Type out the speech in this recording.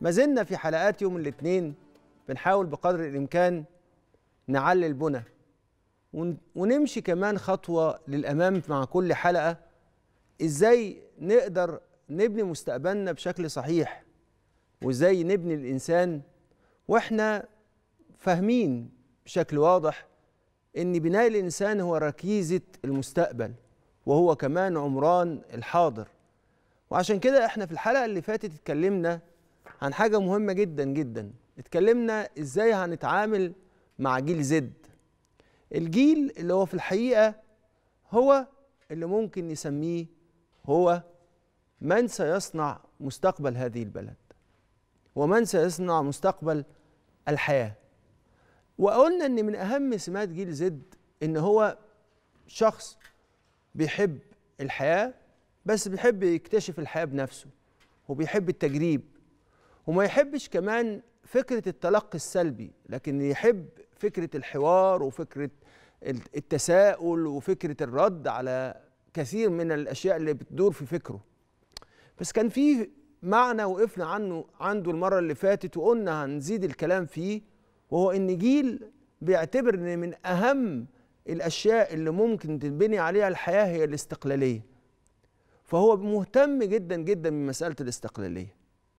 ما زلنا في حلقات يوم الاثنين بنحاول بقدر الامكان نعلي البنى ونمشي كمان خطوه للامام مع كل حلقه ازاي نقدر نبني مستقبلنا بشكل صحيح وازاي نبني الانسان واحنا فاهمين بشكل واضح ان بناء الانسان هو ركيزه المستقبل وهو كمان عمران الحاضر وعشان كده احنا في الحلقه اللي فاتت اتكلمنا عن حاجة مهمة جدا جدا اتكلمنا ازاي هنتعامل مع جيل زد الجيل اللي هو في الحقيقة هو اللي ممكن نسميه هو من سيصنع مستقبل هذه البلد ومن سيصنع مستقبل الحياة وقلنا ان من اهم سمات جيل زد ان هو شخص بيحب الحياة بس بيحب يكتشف الحياة بنفسه وبيحب التجريب وما يحبش كمان فكرة التلقي السلبي لكن يحب فكرة الحوار وفكرة التساؤل وفكرة الرد على كثير من الأشياء اللي بتدور في فكره بس كان في معنى وقفنا عنه عنده المرة اللي فاتت وقلنا هنزيد الكلام فيه وهو إن جيل بيعتبر إن من أهم الأشياء اللي ممكن تنبني عليها الحياة هي الاستقلالية فهو مهتم جدا جدا بمسألة الاستقلالية